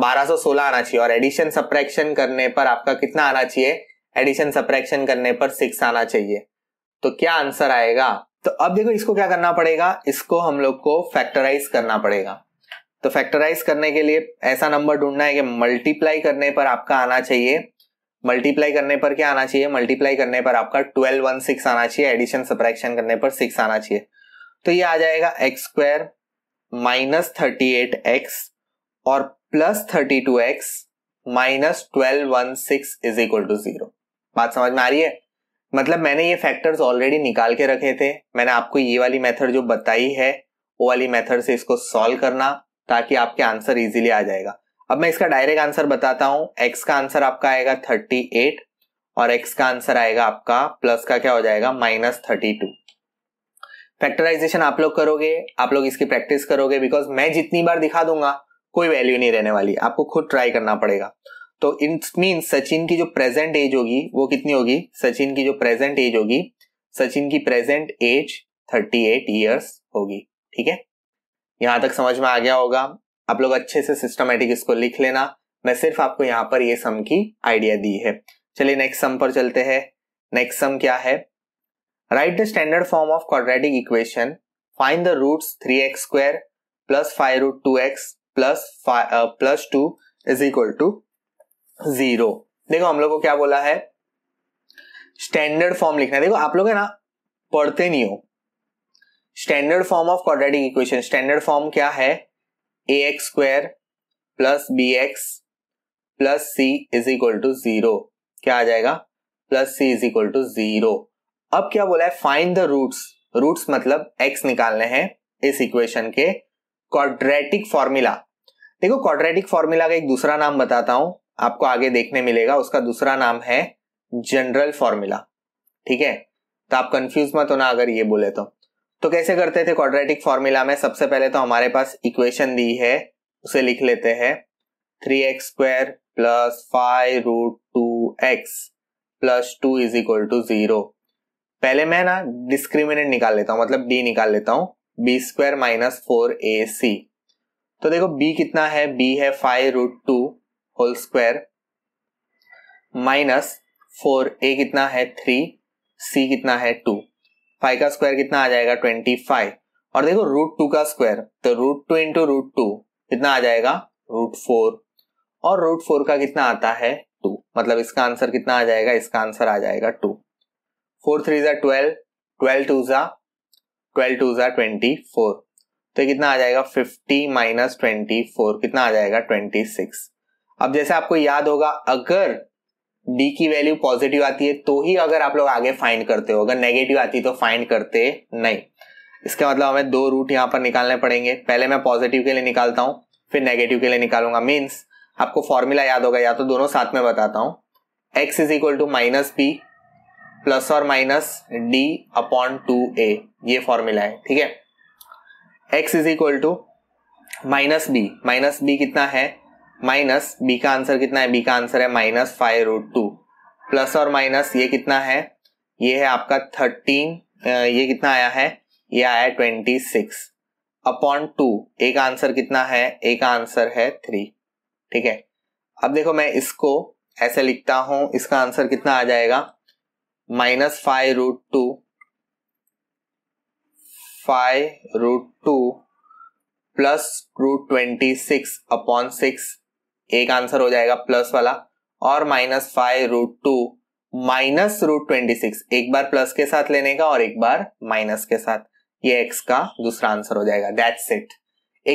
S1: 1216 आना चाहिए और एडिशन सप्रैक्शन करने पर आपका कितना आना चाहिए एडिशन सप्रैक्शन करने पर सिक्स आना चाहिए तो क्या आंसर आएगा तो अब देखो इसको क्या करना पड़ेगा इसको हम लोग को फैक्टराइज करना पड़ेगा तो फैक्टराइज करने के लिए ऐसा नंबर ढूंढना है कि मल्टीप्लाई करने पर आपका आना चाहिए मल्टीप्लाई करने पर क्या आना चाहिए मल्टीप्लाई करने पर आपका ट्वेल्व वन सिक्स आना चाहिए एडिशन सप्रैक्शन करने पर सिक्स आना चाहिए तो ये आ जाएगा x square minus thirty eight x और plus thirty two x minus twelve one six is equal to zero बात समझ में आ रही है मतलब मैंने ये फैक्टर्स ऑलरेडी निकाल के रखे थे मैंने आपको ये वाली मेथड जो बताई है वो वाली मेथड से इसको सॉल्व करना ताकि आपके आंसर इजीली आ जाएगा अब मैं इसका डायरेक्ट आंसर बताता हूं एक्स का आंसर आपका आएगा थर्टी एट और एक्स का आंसर आएगा आपका प्लस का क्या हो जाएगा माइनस थर्टी टू फैक्टराइजेशन आप लोग करोगे आप लोग इसकी प्रैक्टिस करोगे बिकॉज मैं जितनी बार दिखा दूंगा कोई वैल्यू नहीं रहने वाली आपको खुद ट्राई करना पड़ेगा तो इन मीन सचिन की जो प्रेजेंट एज होगी वो कितनी होगी सचिन की जो प्रेजेंट एज होगी सचिन की प्रेजेंट एज 38 ईयर्स होगी ठीक है यहां तक समझ में आ गया होगा आप लोग अच्छे से सिस्टमेटिक इसको लिख लेना मैं सिर्फ आपको यहाँ पर ये सम की आइडिया दी है चलिए नेक्स्ट सम पर चलते हैं नेक्स्ट सम क्या है write the standard form of quadratic equation find the roots three x square plus five root two x plus plus two is equal to zero देखो हम लोग को क्या बोला है स्टैंडर्ड फॉर्म लिखना है देखो आप लोग है ना पढ़ते नहीं हो standard form of quadratic equation standard form क्या है a x square plus b x plus C is equal to zero क्या आ जाएगा plus C is equal to zero अब क्या बोला है फाइंड द रूट्स रूट्स मतलब एक्स निकालने हैं इस इक्वेशन के क्वाड्रेटिक फॉर्मूला देखो क्वाड्रेटिक फॉर्मूला का एक दूसरा नाम बताता हूं आपको आगे देखने मिलेगा उसका दूसरा नाम है जनरल फॉर्मूला ठीक है तो आप कंफ्यूज मत होना अगर ये बोले तो तो कैसे करते थे क्वाड्रेटिक फॉर्मूला में सबसे पहले तो हमारे पास इक्वेशन दी है उसे लिख लेते हैं three x square plus five root two x plus two is equal to zero पहले मैं ना डिस्क्रिमिनेंट निकाल लेता हूँ मतलब डी निकाल लेता हूँ b square minus four a c तो देखो b कितना है b है five root two whole square minus four a कितना है थ्री सी कितना है टू फाइव का स्क्वायर कितना आ जाएगा ट्वेंटी फाइव और देखो रूट टू का स्क्वायर तो root two into root two कितना आ जाएगा रूट फोर और रूट फोर का कितना आता है टू मतलब इसका आंसर कितना आ जाएगा इसका आंसर आ जाएगा टू फोर थ्री ज़ा ट्वेल्व ट्वेल्व टू ज़ा ट्वेल्व टू ज़ा ट्वेंटी फोर तो कितना आ जाएगा फिफ्टी माइनस ट्वेंटी फोर कितना आ जाएगा ट्वेंटी सिक्स अब जैसे आपको याद होगा अगर d की वैल्यू पॉजिटिव आती है तो ही अगर आप लोग आगे फाइंड करते हो अगर नेगेटिव आती है तो फाइंड करते नहीं इसका मतलब हमें दो रूट यहां पर निकालने पड़ेंगे पहले मैं पॉजिटिव के लिए निकालता हूं फिर नेगेटिव के लिए निकालूंगा मीन्स आपको फॉर्मूला याद होगा या तो दोनों साथ में बताता हूं x is equal to minus b plus और minus D upon two a ये फॉर्मूला है ठीक है x is equal to minus b minus b कितना है माइनस बी का आंसर कितना है बी का आंसर है minus five root two plus और माइनस ये कितना है ये है आपका थर्टीन ये कितना आया है ये आया है ट्वेंटी सिक्स अपॉन टू एक आंसर कितना है एक आंसर है थ्री ठीक है अब देखो मैं इसको ऐसे लिखता हूं इसका आंसर कितना आ जाएगा minus five root two five root two plus root twenty six upon six एक आंसर हो जाएगा प्लस वाला और minus five root two minus root twenty six एक बार प्लस के साथ लेने का और एक बार माइनस के साथ ये एक्स का दूसरा आंसर हो जाएगा दैट्स इट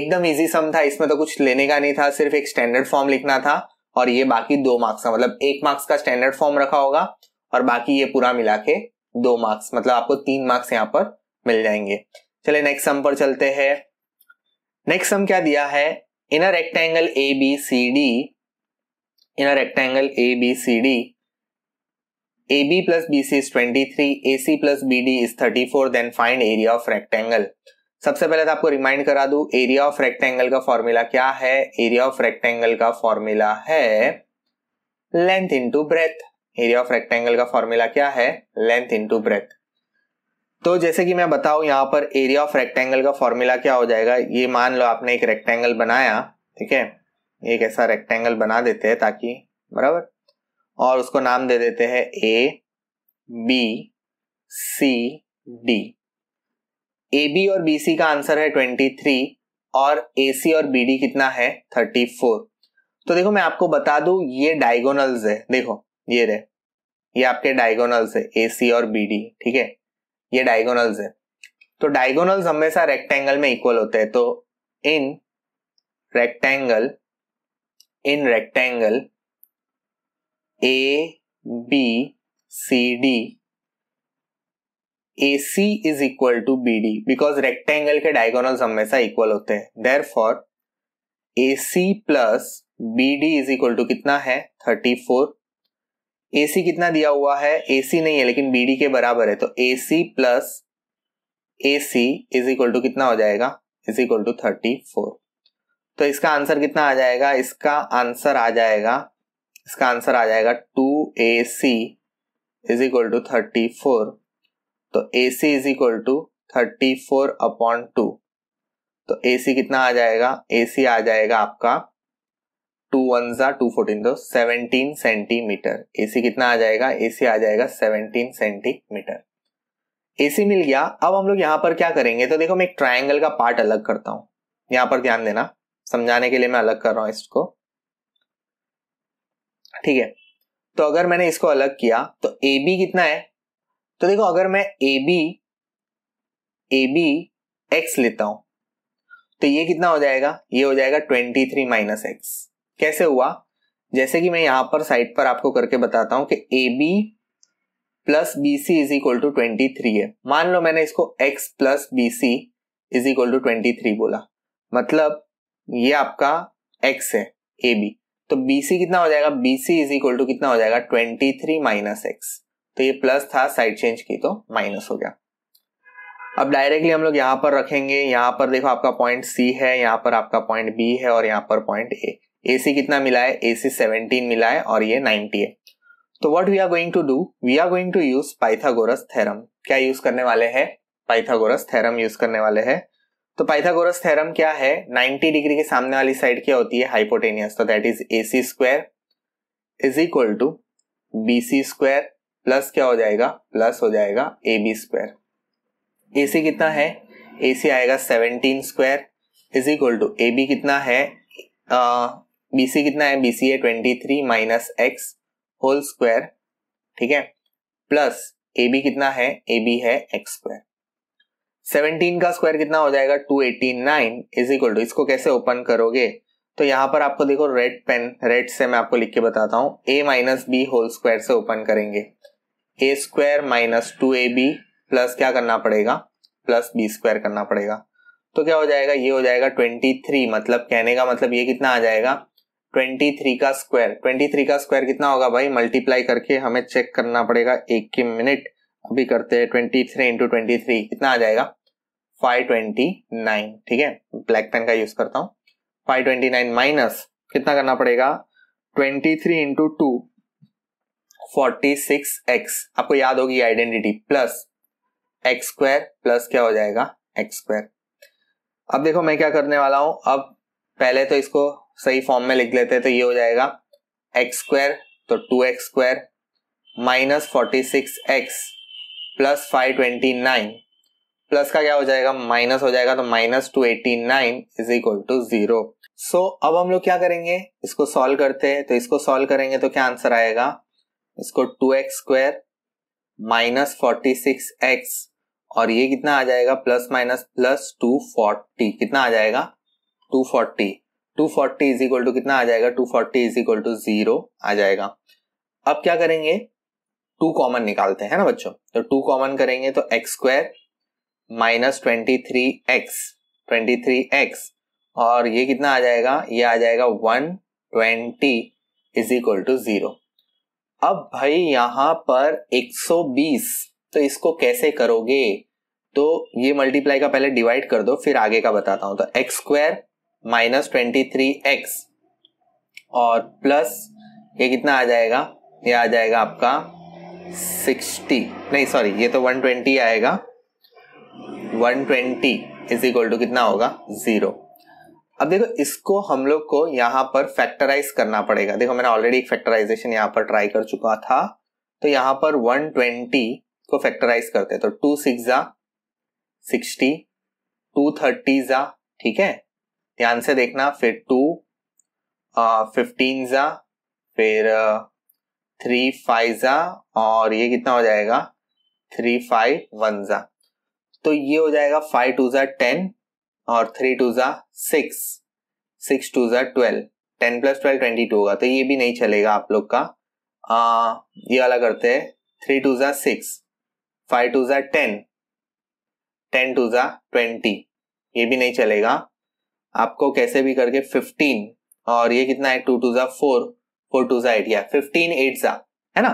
S1: एकदम इजी सम था इसमें तो कुछ लेने का नहीं था सिर्फ एक स्टैंडर्ड फॉर्म लिखना था और ये बाकी दो मार्क्स का मतलब एक मार्क्स का स्टैंडर्ड फॉर्म रखा होगा और बाकी ये पूरा मिला के दो मार्क्स मतलब आपको तीन मार्क्स यहाँ पर मिल जाएंगे चले नेक्स्ट सम पर चलते हैं नेक्स्ट सम क्या दिया है in a rectangle A B C D in a rectangle A B C D A B plus B C is twenty three A C plus B D is thirty four then find area of rectangle सबसे पहले तो आपको रिमाइंड करा दू एरिया ऑफ रेक्टेंगल का फॉर्मूला क्या है एरिया ऑफ रेक्टेंगल का फॉर्मूला है length into breadth area of rectangle का फॉर्मूला क्या है लेंथ इंटू ब्रेथ तो जैसे कि मैं बताऊं यहाँ पर एरिया ऑफ रेक्टेंगल का फॉर्मूला क्या हो जाएगा ये मान लो आपने एक रेक्टेंगल बनाया ठीक है एक ऐसा रेक्टेंगल बना देते हैं ताकि बराबर और उसको नाम दे देते हैं A B C D A B और बी सी का आंसर है ट्वेंटी थ्री और ए सी और बी डी कितना है थर्टी फोर तो देखो मैं आपको बता दू ये डायगोनल्स है देखो ये रहे ये आपके डायगोनल्स है ए सी और बी डी ठीक है ये डायगोनल्स है तो डायगोनल्स हमेशा रेक्टेंगल में इक्वल होते हैं तो in rectangle in rectangle A B C D A C is equal to B D because rectangle के डायगोनल्स हमेशा इक्वल होते हैं therefore A C plus B D is equal to कितना है थर्टी फोर सी कितना दिया हुआ है सी नहीं है लेकिन डी के बराबर है तो C plus C is equal to कितना हो जाएगा is equal to thirty four तो इसका आंसर कितना आ जाएगा इसका आंसर आ जाएगा इसका आंसर आ जाएगा two A C is equal to thirty four तो A C is equal to thirty four upon two तो ए सी कितना आ जाएगा ए सी आ जाएगा आपका टू वन जा टू फोर्टीन तो सेवनटीन सेंटीमीटर एसी कितना आ जाएगा एसी आ जाएगा सेवनटीन सेंटीमीटर एसी मिल गया अब हम लोग यहाँ पर क्या करेंगे तो देखो मैं एक ट्राइंगल का पार्ट अलग करता हूँ यहाँ पर ध्यान देना समझाने के लिए मैं अलग कर रहा हूँ इसको ठीक है तो अगर मैंने इसको अलग किया तो ए बी कितना है तो देखो अगर मैं A B A B x लेता हूं तो ये कितना हो जाएगा ये हो जाएगा ट्वेंटी थ्री माइनस एक्स कैसे हुआ जैसे कि मैं यहां पर साइड पर आपको करके बताता हूं कि A B plus B C is equal to twenty three है मान लो मैंने इसको x plus B C is equal to twenty three बोला मतलब ये आपका एक्स है ए बी तो बी सी कितना हो जाएगा B C is equal to कितना हो जाएगा ट्वेंटी थ्री माइनस एक्स तो ये प्लस था साइड चेंज की तो माइनस हो गया अब डायरेक्टली हम लोग यहां पर रखेंगे यहां पर देखो आपका पॉइंट सी है यहां पर आपका पॉइंट बी है और यहां पर पॉइंट ए ए सी कितना मिला है ए सी सेवनटीन मिला है और ये नाइनटी है तो what we are going to do we are going to use Pythagoras theorem क्या यूज करने वाले हैं पाइथागोरस थेरम यूज करने वाले हैं तो पाइथागोरस थेरम क्या है 90 डिग्री के सामने वाली साइड क्या होती है हाइपोटेनियस तो that is A C square is equal to B C square plus क्या हो जाएगा प्लस हो जाएगा ए बी स्क्वायर ए सी कितना है ए सी आएगा seventeen square is equal to A B कितना है बीसी कितना है बीसी है twenty three minus x whole square ठीक है प्लस ए बी कितना है ए बी है एक्स स्क्वायर सेवनटीन का स्क्वायर कितना हो जाएगा two eighty nine is equal to इसको कैसे ओपन करोगे तो यहां पर आपको देखो रेड पेन रेड से मैं आपको लिख के बताता हूं a minus b whole square से ओपन करेंगे a square minus two A B plus क्या करना पड़ेगा प्लस बी स्क्वायर करना पड़ेगा तो क्या हो जाएगा ये हो जाएगा ट्वेंटी थ्री मतलब कहने का मतलब ये कितना आ जाएगा ट्वेंटी थ्री का स्क्वायर ट्वेंटी थ्री का स्क्वायर कितना होगा भाई मल्टीप्लाई करके हमें चेक करना पड़ेगा एक के मिनट अभी करते हैं twenty three into twenty three कितना आ जाएगा फाइव ट्वेंटी नाइन ठीक है ब्लैक पेन का यूज करता हूँ फाइव ट्वेंटी नाइन माइनस कितना करना पड़ेगा twenty three into two forty six x आपको याद होगी identity plus x square plus क्या हो जाएगा एक्स स्क्वायर अब देखो मैं क्या करने वाला हूं अब पहले तो इसको सही फॉर्म में लिख लेते हैं तो ये हो जाएगा एक्स स्क्वायर तो two x square minus forty six x plus five twenty nine plus का क्या हो जाएगा माइनस हो जाएगा तो minus two eighty nine is equal to zero so अब हम लोग क्या करेंगे इसको सॉल्व करते हैं तो इसको सॉल्व करेंगे तो क्या आंसर आएगा इसको two x square minus forty six x और ये कितना आ जाएगा plus minus plus two forty कितना आ जाएगा two forty two forty is equal to कितना आ जाएगा two forty is equal to zero आ जाएगा अब क्या करेंगे टू कॉमन निकालते हैं ना बच्चों तो टू कॉमन करेंगे तो x square minus twenty three x twenty three x और ये कितना आ जाएगा ये आ जाएगा one twenty is equal to zero अब भाई यहां पर 120 तो इसको कैसे करोगे तो ये मल्टीप्लाई का पहले डिवाइड कर दो फिर आगे का बताता हूं तो x square minus twenty three x और प्लस ये कितना आ जाएगा ये आ जाएगा आपका सिक्सटी नहीं सॉरी ये तो वन ट्वेंटी आएगा one twenty is equal to कितना होगा ज़ीरो अब देखो इसको हम लोग को यहाँ पर फैक्टराइज करना पड़ेगा देखो मैंने ऑलरेडी एक फैक्टराइजेशन यहाँ पर ट्राई कर चुका था तो यहां पर 120 को फैक्टराइज करते हैं तो टू सिक्स जा सिक्सटी टू थर्टी जा ठीक है ध्यान से देखना फिर टू फिफ्टीन ज़ा फिर थ्री फाइव ज़ा और ये कितना हो जाएगा थ्री फाइव वन ज़ा तो ये हो जाएगा फाइव टू ज़ा टेन और थ्री टू ज़ा सिक्स सिक्स टू ज़ा twelve ten plus twelve twenty two होगा तो ये भी नहीं चलेगा आप लोग का आ, ये वाला करते हैं थ्री टू ज़ा सिक्स फाइव टू ज़ा टेन टेन टू ज़ा ट्वेंटी ये भी नहीं चलेगा आपको कैसे भी करके फिफ्टीन और ये कितना है टू टू जा फोर फोर टू जा एट या फिफ्टीन एट जा है ना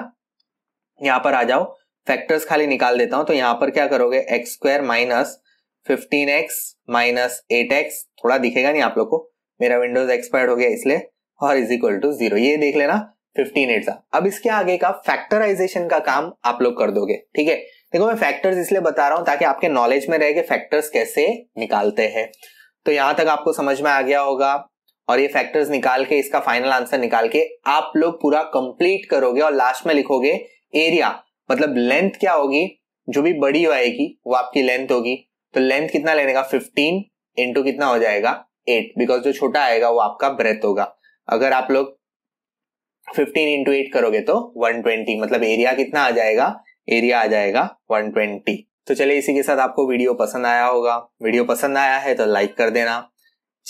S1: यहाँ पर आ जाओ फैक्टर्स खाली निकाल देता हूं तो यहाँ पर क्या करोगे x square minus fifteen x minus eight x थोड़ा दिखेगा नहीं आप लोग को मेरा विंडोज एक्सपायर्ड हो गया इसलिए और इज इक्वल टू जीरो ये देख लेना फिफ्टीन एट जा अब इसके आगे का फैक्टराइजेशन का काम आप लोग कर दोगे ठीक है देखो मैं फैक्टर्स इसलिए बता रहा हूं ताकि आपके नॉलेज में रह के फैक्टर्स कैसे निकालते हैं तो यहां तक आपको समझ में आ गया होगा और ये फैक्टर्स निकाल के इसका फाइनल आंसर निकाल के आप लोग पूरा कंप्लीट करोगे और लास्ट में लिखोगे एरिया मतलब लेंथ क्या होगी जो भी बड़ी आएगी वो आपकी लेंथ होगी तो लेंथ कितना लेने का फिफ्टीन इंटू कितना हो जाएगा एट बिकॉज जो छोटा आएगा वो आपका ब्रेथ होगा अगर आप लोग फिफ्टीन इंटू एट करोगे तो वन ट्वेंटी मतलब एरिया कितना आ जाएगा एरिया आ जाएगा वन ट्वेंटी तो चलिए इसी के साथ आपको वीडियो पसंद आया होगा वीडियो पसंद आया है तो लाइक कर देना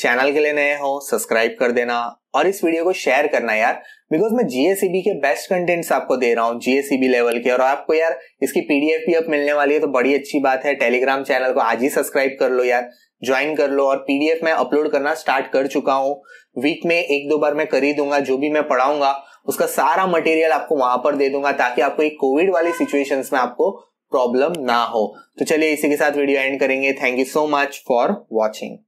S1: चैनल के लिए नए हो सब्सक्राइब कर देना और इस वीडियो को शेयर करना यार बिकॉज मैं जीएसईबी के बेस्ट कंटेंट्स आपको दे रहा हूँ जीएसईबी लेवल के और आपको यार इसकी पीडीएफ भी अब मिलने वाली है तो बड़ी अच्छी बात है टेलीग्राम चैनल को आज ही सब्सक्राइब कर लो यार ज्वाइन कर लो और पीडीएफ मैं अपलोड करना स्टार्ट कर चुका हूँ वीक में एक दो बार मैं कर ही दूंगा जो भी मैं पढ़ाऊंगा उसका सारा मटेरियल आपको वहां पर दे दूंगा ताकि आपको एक कोविड वाली सिचुएशंस में आपको प्रॉब्लम ना हो तो चलिए इसी के साथ वीडियो एंड करेंगे thank you so much for watching